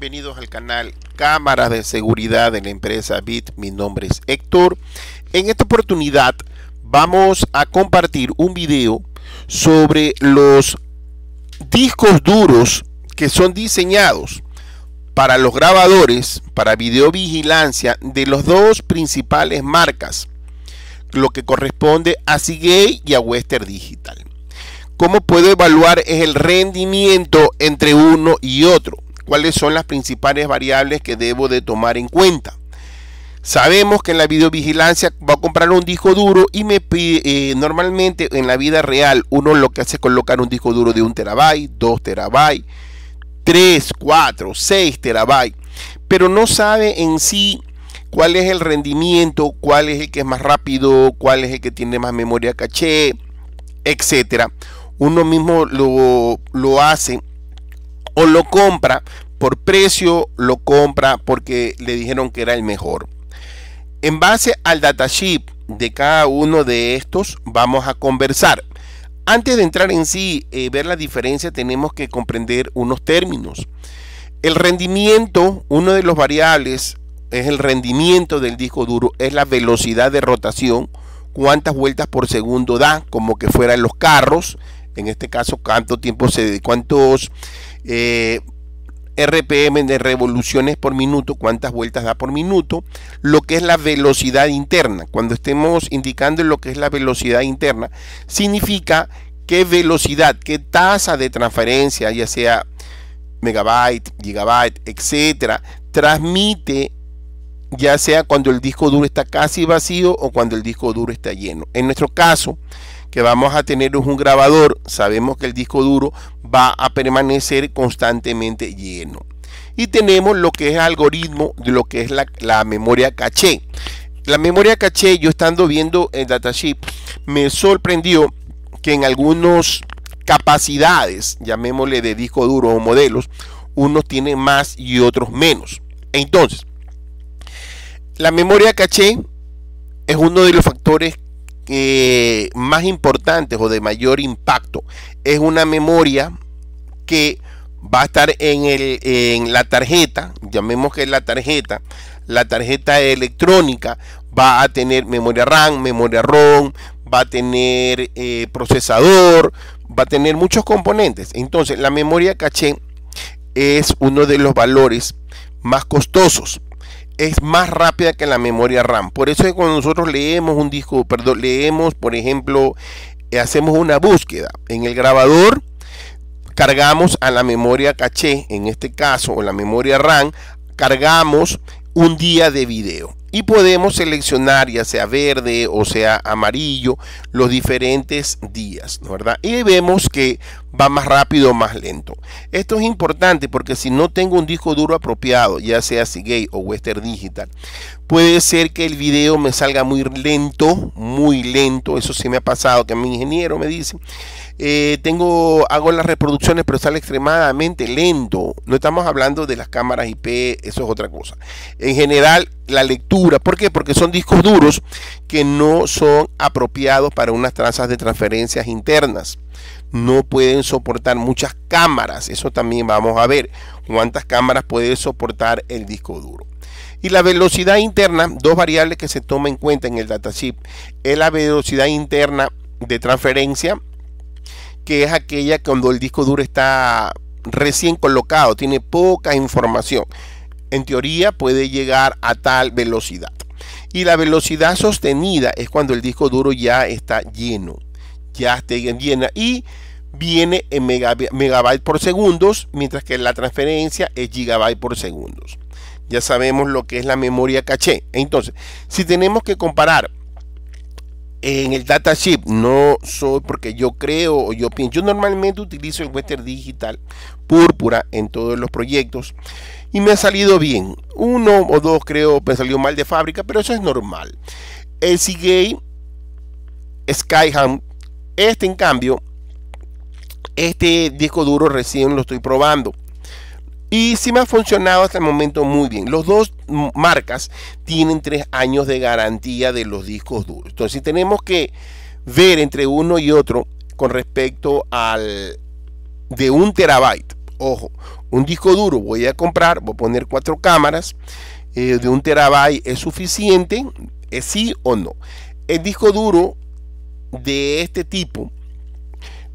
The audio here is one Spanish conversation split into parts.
Bienvenidos al canal Cámaras de Seguridad de la empresa BIT. Mi nombre es Héctor. En esta oportunidad vamos a compartir un video sobre los discos duros que son diseñados para los grabadores para videovigilancia de las dos principales marcas, lo que corresponde a Seagate y a Western Digital. ¿Cómo puedo evaluar es el rendimiento entre uno y otro? cuáles son las principales variables que debo de tomar en cuenta. Sabemos que en la videovigilancia va a comprar un disco duro y me pide, eh, normalmente en la vida real uno lo que hace es colocar un disco duro de un terabyte, 2 terabytes 3, 4, 6 terabytes, pero no sabe en sí cuál es el rendimiento, cuál es el que es más rápido, cuál es el que tiene más memoria caché, etcétera. Uno mismo lo, lo hace o lo compra por precio, lo compra porque le dijeron que era el mejor. En base al datasheet de cada uno de estos vamos a conversar. Antes de entrar en sí, y eh, ver la diferencia, tenemos que comprender unos términos. El rendimiento, uno de los variables es el rendimiento del disco duro, es la velocidad de rotación, cuántas vueltas por segundo da, como que fueran los carros, en este caso cuánto tiempo se cuántos eh, RPM de revoluciones por minuto, cuántas vueltas da por minuto, lo que es la velocidad interna. Cuando estemos indicando lo que es la velocidad interna, significa qué velocidad, qué tasa de transferencia, ya sea megabyte, gigabyte, etcétera, transmite ya sea cuando el disco duro está casi vacío o cuando el disco duro está lleno. En nuestro caso, que vamos a tener un grabador, sabemos que el disco duro va a permanecer constantemente lleno. Y tenemos lo que es algoritmo de lo que es la, la memoria caché. La memoria caché, yo estando viendo el datasheet, me sorprendió que en algunas capacidades, llamémosle de disco duro o modelos, unos tienen más y otros menos. Entonces, la memoria caché es uno de los factores eh, más importantes o de mayor impacto. Es una memoria que va a estar en, el, en la tarjeta, llamemos que es la tarjeta, la tarjeta electrónica va a tener memoria RAM, memoria ROM, va a tener eh, procesador, va a tener muchos componentes. Entonces, la memoria caché es uno de los valores más costosos es más rápida que la memoria RAM. Por eso es cuando nosotros leemos un disco, perdón, leemos, por ejemplo, eh, hacemos una búsqueda en el grabador, cargamos a la memoria caché, en este caso, o la memoria RAM, cargamos un día de video y podemos seleccionar ya sea verde o sea amarillo los diferentes días, ¿verdad? Y vemos que va más rápido o más lento. Esto es importante porque si no tengo un disco duro apropiado, ya sea Seagate o Western Digital, puede ser que el video me salga muy lento, muy lento, eso sí me ha pasado que mi ingeniero me dice eh, tengo, hago las reproducciones, pero sale extremadamente lento. No estamos hablando de las cámaras IP, eso es otra cosa. En general, la lectura, ¿por qué? Porque son discos duros que no son apropiados para unas trazas de transferencias internas. No pueden soportar muchas cámaras, eso también vamos a ver cuántas cámaras puede soportar el disco duro. Y la velocidad interna, dos variables que se toman en cuenta en el chip es la velocidad interna de transferencia que es aquella cuando el disco duro está recién colocado, tiene poca información. En teoría puede llegar a tal velocidad. Y la velocidad sostenida es cuando el disco duro ya está lleno, ya está llena y viene en megabyte por segundos, mientras que la transferencia es gigabyte por segundos. Ya sabemos lo que es la memoria caché. Entonces, si tenemos que comparar en el dataship no soy porque yo creo o yo pienso. Yo normalmente utilizo el Western Digital Púrpura en todos los proyectos y me ha salido bien. Uno o dos creo me salió mal de fábrica, pero eso es normal. El Seagate Skyham, este en cambio, este disco duro recién lo estoy probando. Y si me ha funcionado hasta el momento muy bien. Los dos marcas tienen tres años de garantía de los discos duros. Entonces tenemos que ver entre uno y otro con respecto al de un terabyte. Ojo, un disco duro voy a comprar, voy a poner cuatro cámaras. Eh, de un terabyte es suficiente, es sí o no. El disco duro de este tipo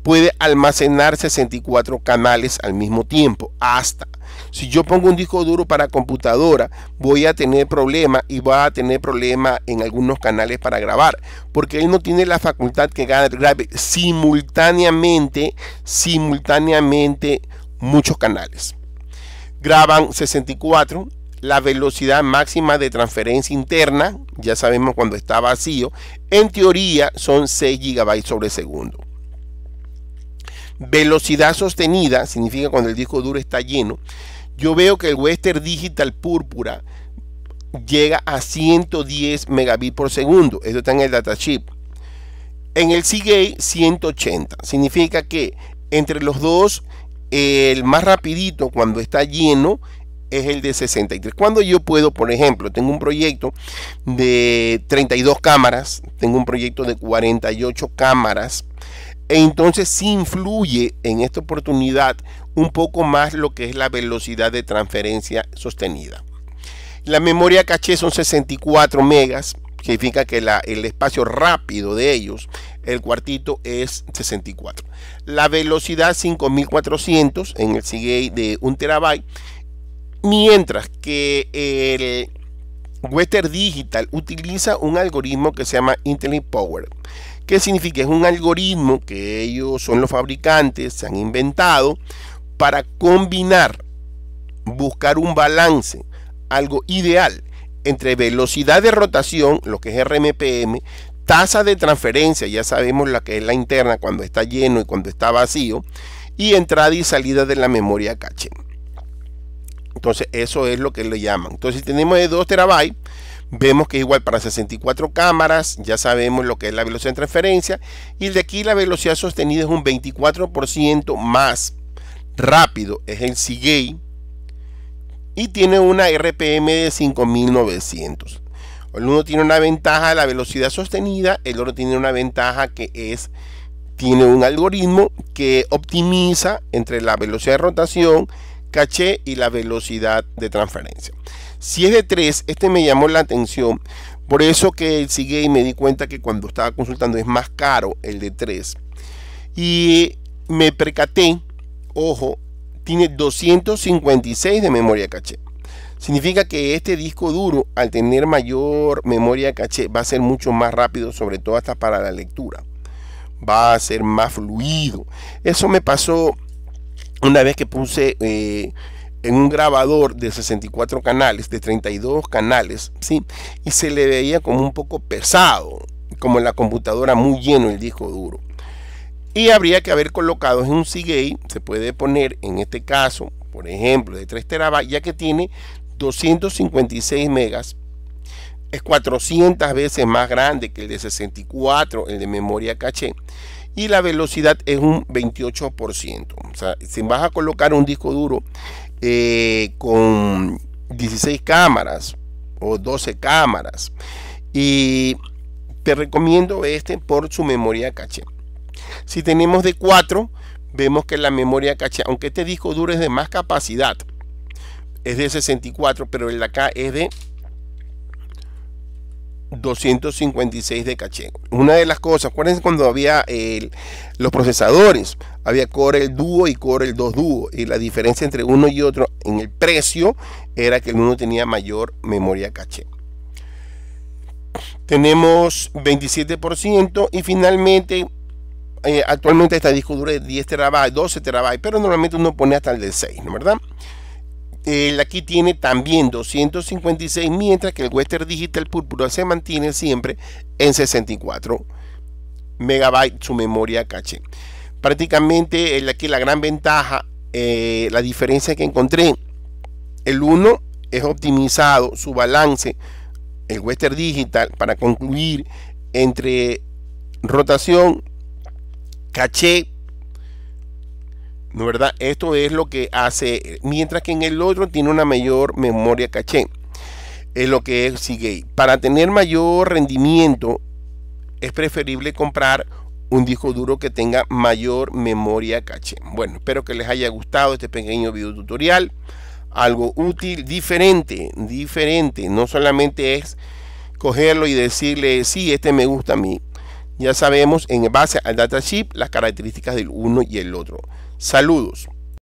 puede almacenar 64 canales al mismo tiempo, hasta si yo pongo un disco duro para computadora, voy a tener problemas y va a tener problemas en algunos canales para grabar, porque él no tiene la facultad que grabe simultáneamente, simultáneamente muchos canales. Graban 64, la velocidad máxima de transferencia interna, ya sabemos cuando está vacío, en teoría son 6 GB sobre segundo. Velocidad sostenida significa cuando el disco duro está lleno yo veo que el Western Digital Púrpura llega a 110 megabits por segundo. Esto está en el chip. En el Seagate 180. Significa que entre los dos, el más rapidito cuando está lleno es el de 63. Cuando yo puedo, por ejemplo, tengo un proyecto de 32 cámaras, tengo un proyecto de 48 cámaras, e entonces si influye en esta oportunidad un poco más lo que es la velocidad de transferencia sostenida. La memoria caché son 64 megas, significa que la, el espacio rápido de ellos, el cuartito es 64. La velocidad 5400 en el sigue de 1 terabyte, mientras que el Western Digital utiliza un algoritmo que se llama internet Power. ¿Qué significa? Es un algoritmo que ellos son los fabricantes, se han inventado para combinar, buscar un balance, algo ideal entre velocidad de rotación, lo que es RMPM, tasa de transferencia, ya sabemos la que es la interna cuando está lleno y cuando está vacío, y entrada y salida de la memoria caché. Entonces, eso es lo que le llaman. Entonces, si tenemos de 2 terabytes, vemos que es igual para 64 cámaras, ya sabemos lo que es la velocidad de transferencia, y de aquí la velocidad sostenida es un 24% más rápido es el Seagate y tiene una RPM de 5900. El uno tiene una ventaja de la velocidad sostenida, el otro tiene una ventaja que es tiene un algoritmo que optimiza entre la velocidad de rotación, caché y la velocidad de transferencia. Si es de 3, este me llamó la atención. Por eso que el Seagate me di cuenta que cuando estaba consultando es más caro el de 3. Y me percaté ojo, tiene 256 de memoria caché. Significa que este disco duro, al tener mayor memoria caché, va a ser mucho más rápido, sobre todo hasta para la lectura. Va a ser más fluido. Eso me pasó una vez que puse eh, en un grabador de 64 canales, de 32 canales, ¿sí? y se le veía como un poco pesado, como la computadora muy lleno el disco duro. Y habría que haber colocado en un Seagate, se puede poner en este caso, por ejemplo, de 3 terabytes, ya que tiene 256 megas. Es 400 veces más grande que el de 64, el de memoria caché. Y la velocidad es un 28%. O sea, si vas a colocar un disco duro eh, con 16 cámaras o 12 cámaras, y te recomiendo este por su memoria caché. Si tenemos de 4, vemos que la memoria caché, aunque este disco duro es de más capacidad, es de 64, pero el de acá es de 256 de caché. Una de las cosas, acuérdense cuando había eh, los procesadores, había core el dúo y core el 2 Duo, y la diferencia entre uno y otro en el precio era que el uno tenía mayor memoria caché. Tenemos 27% y finalmente eh, actualmente esta disco dura de 10 terabytes, 12 terabytes, pero normalmente uno pone hasta el de 6, ¿no verdad? El aquí tiene también 256, mientras que el Western Digital Púrpura se mantiene siempre en 64 megabytes su memoria caché. Prácticamente el aquí la gran ventaja, eh, la diferencia que encontré, el 1 es optimizado su balance, el Western Digital, para concluir entre rotación, caché. ¿No verdad? Esto es lo que hace, mientras que en el otro tiene una mayor memoria caché. Es lo que es Para tener mayor rendimiento es preferible comprar un disco duro que tenga mayor memoria caché. Bueno, espero que les haya gustado este pequeño video tutorial. Algo útil, diferente, diferente. No solamente es cogerlo y decirle, sí, este me gusta a mí. Ya sabemos en base al datasheet las características del uno y el otro. Saludos.